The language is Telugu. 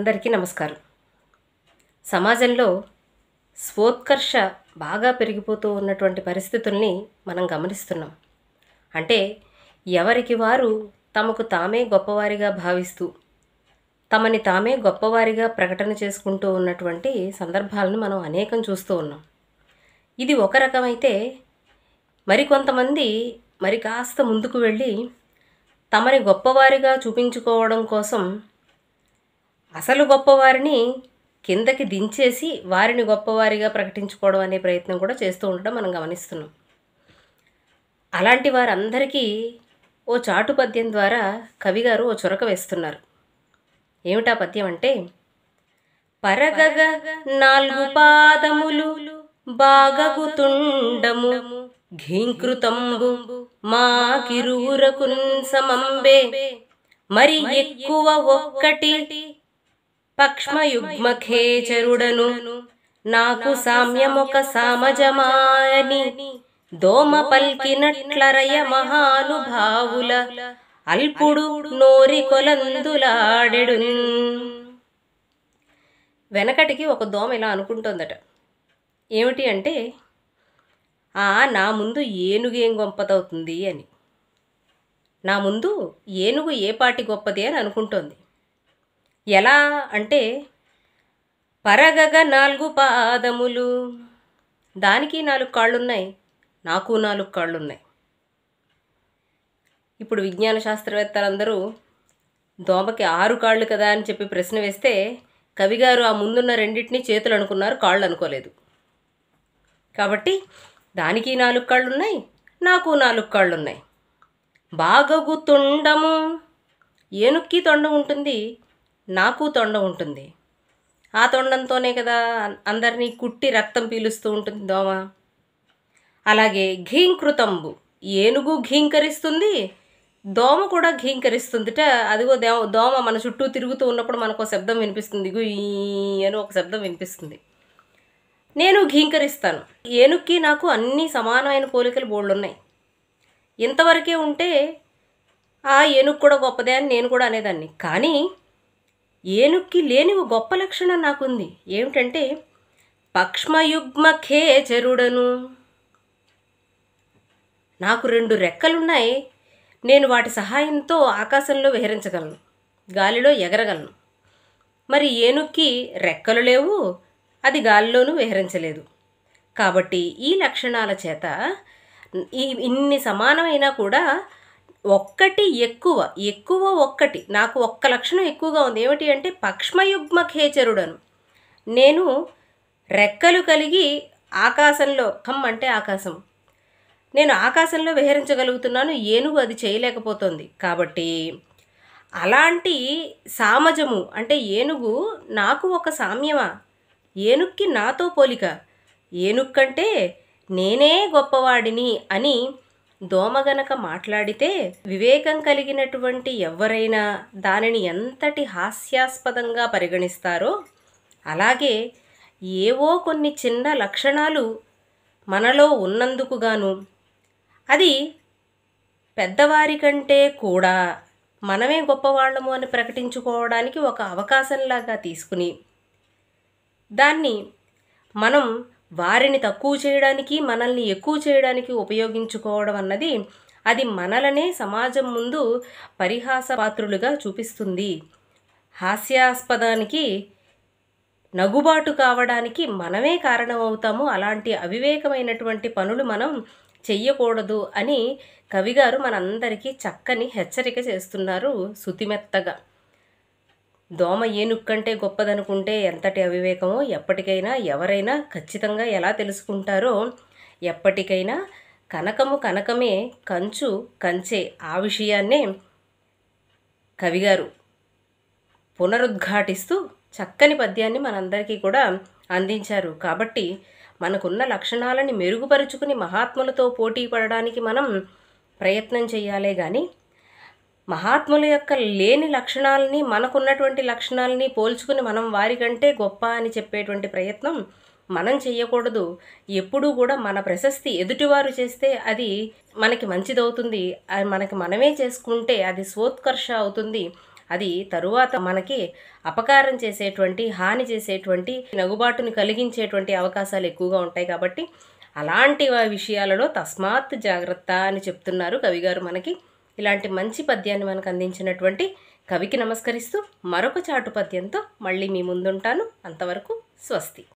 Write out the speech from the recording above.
అందరికీ నమస్కారం సమాజంలో స్వోత్కర్ష బాగా పెరిగిపోతూ ఉన్నటువంటి పరిస్థితుల్ని మనం గమనిస్తున్నాం అంటే ఎవరికి వారు తమకు తామే గొప్పవారిగా భావిస్తూ తమని తామే గొప్పవారిగా ప్రకటన చేసుకుంటూ ఉన్నటువంటి సందర్భాలను మనం అనేకం చూస్తూ ఉన్నాం ఇది ఒక రకమైతే మరికొంతమంది మరి కాస్త ముందుకు వెళ్ళి తమని గొప్పవారిగా చూపించుకోవడం కోసం అసలు గొప్పవారిని కిందకి దించేసి వారిని గొప్పవారిగా ప్రకటించుకోవడం అనే ప్రయత్నం కూడా చేస్తూ ఉండడం మనం గమనిస్తున్నాం అలాంటి వారందరికీ ఓ చాటు పద్యం ద్వారా కవిగారు ఓ చొరక వేస్తున్నారు ఏమిటా పద్యం అంటే పరగగ నాలుగు పాదములు బాగగుతుండము ఘీంకృతంబు మా కిరూరకు సమంబే మరి ఎక్కువ ఒక్కటి చరుడను నాకు సామ్యమొక సామజమాయని దోమ పల్కినట్లరయ మహానుభావుల అల్పుడు నోరి కొలందులాడెడు వెనకటికి ఒక దోమ ఇలా అనుకుంటోందట ఏమిటి అంటే ఆ నా ముందు ఏనుగేం గొప్పదవుతుంది అని నా ముందు ఏనుగు ఏ పాటి గొప్పది అని అనుకుంటోంది ఎలా అంటే పరగగ నాలుగు పాదములు దానికి నాలుగు కాళ్ళున్నాయి నాకు నాలుగు కాళ్ళున్నాయి ఇప్పుడు విజ్ఞాన శాస్త్రవేత్తలందరూ దోమకి ఆరు కాళ్ళు కదా అని చెప్పి ప్రశ్న వేస్తే కవిగారు ఆ ముందున్న రెండింటినీ చేతులు అనుకున్నారు కాళ్ళు అనుకోలేదు కాబట్టి దానికి నాలుగు కాళ్ళు ఉన్నాయి నాకు నాలుగు కాళ్ళు ఉన్నాయి బాగగు తొండము ఏనుక్కి తొండం ఉంటుంది నాకు తొండ ఉంటుంది ఆ తొండంతోనే కదా అందరినీ కుట్టి రక్తం పీలుస్తూ ఉంటుంది దోమ అలాగే ఘీంకృతంబు ఏనుగు ఘీంకరిస్తుంది దోమ కూడా ఘీంకరిస్తుందిట అదిగో దో దోమ మన చుట్టూ తిరుగుతూ ఉన్నప్పుడు మనకు శబ్దం వినిపిస్తుంది ఈ అని ఒక శబ్దం వినిపిస్తుంది నేను ఘీంకరిస్తాను ఏనుక్కి నాకు అన్ని సమానమైన పోలికలు బోళ్ళు ఉన్నాయి ఇంతవరకే ఉంటే ఆ ఏనుగు కూడా గొప్పదే అని నేను కూడా అనేదాన్ని కానీ ఏనుక్కి లేని ఓ గొప్ప లక్షణం నాకుంది ఏమిటంటే పక్ష్మయుగ్మ ఖేచరుడను నాకు రెండు రెక్కలున్నాయి నేను వాటి సహాయంతో ఆకాశంలో విహరించగలను గాలిలో ఎగరగలను మరి ఏనుక్కి రెక్కలు లేవు అది గాలిలోనూ విహరించలేదు కాబట్టి ఈ లక్షణాల చేత ఈ ఇన్ని సమానమైనా కూడా ఒక్కటి ఎక్కువ ఎక్కువ ఒక్కటి నాకు ఒక్క లక్షణం ఎక్కువగా ఉంది ఏమిటి అంటే పక్ష్మయుగ్మ ఖేచరుడను నేను రెక్కలు కలిగి ఆకాశంలో హమ్ అంటే ఆకాశం నేను ఆకాశంలో విహరించగలుగుతున్నాను ఏనుగు అది చేయలేకపోతుంది కాబట్టి అలాంటి సామజము అంటే ఏనుగు నాకు ఒక సామ్యమా ఏనుక్కి నాతో పోలిక ఏనుక్కంటే నేనే గొప్పవాడిని అని దోమ గనక మాట్లాడితే వివేకం కలిగినటువంటి ఎవరైనా దానిని ఎంతటి హాస్యాస్పదంగా పరిగణిస్తారో అలాగే ఏవో కొన్ని చిన్న లక్షణాలు మనలో ఉన్నందుకుగాను అది పెద్దవారి కంటే కూడా మనమే గొప్పవాళ్ళము అని ప్రకటించుకోవడానికి ఒక అవకాశంలాగా తీసుకుని దాన్ని మనం వారిని తక్కువ చేయడానికి మనల్ని ఎక్కువ చేయడానికి ఉపయోగించుకోవడం అన్నది అది మనలనే సమాజం ముందు పరిహాస పాత్రులుగా చూపిస్తుంది హాస్యాస్పదానికి నగుబాటు కావడానికి మనమే కారణమవుతాము అలాంటి అవివేకమైనటువంటి పనులు మనం చెయ్యకూడదు అని కవిగారు మనందరికీ చక్కని హెచ్చరిక చేస్తున్నారు శుతిమెత్తగా దోమ ఏ నుక్కంటే గొప్పదనుకుంటే ఎంతటి అవివేకమో ఎప్పటికైనా ఎవరైనా ఖచ్చితంగా ఎలా తెలుసుకుంటారో ఎప్పటికైనా కనకము కనకమే కంచు కంచే ఆ విషయాన్నే కవిగారు పునరుద్ఘాటిస్తూ చక్కని పద్యాన్ని మనందరికీ కూడా అందించారు కాబట్టి మనకున్న లక్షణాలని మెరుగుపరుచుకుని మహాత్ములతో పోటీ పడడానికి మనం ప్రయత్నం చేయాలే కానీ మహాత్ముల యొక్క లేని లక్షణాలని మనకున్నటువంటి లక్షణాలని పోల్చుకుని మనం వారికంటే గొప్ప అని చెప్పేటువంటి ప్రయత్నం మనం చేయకూడదు ఎప్పుడూ కూడా మన ప్రశస్తి ఎదుటివారు చేస్తే అది మనకి మంచిదవుతుంది అది మనకి మనమే చేసుకుంటే అది స్వోత్కర్ష అవుతుంది అది తరువాత మనకి అపకారం చేసేటువంటి హాని చేసేటువంటి నగుబాటును కలిగించేటువంటి అవకాశాలు ఎక్కువగా ఉంటాయి కాబట్టి అలాంటి విషయాలలో తస్మాత్ జాగ్రత్త అని చెప్తున్నారు కవిగారు మనకి ఇలాంటి మంచి పద్యాన్ని మనకు అందించినటువంటి కవికి నమస్కరిస్తూ మరొక చాటు పద్యంతో మళ్ళీ మీ ముందుంటాను అంతవరకు స్వస్తి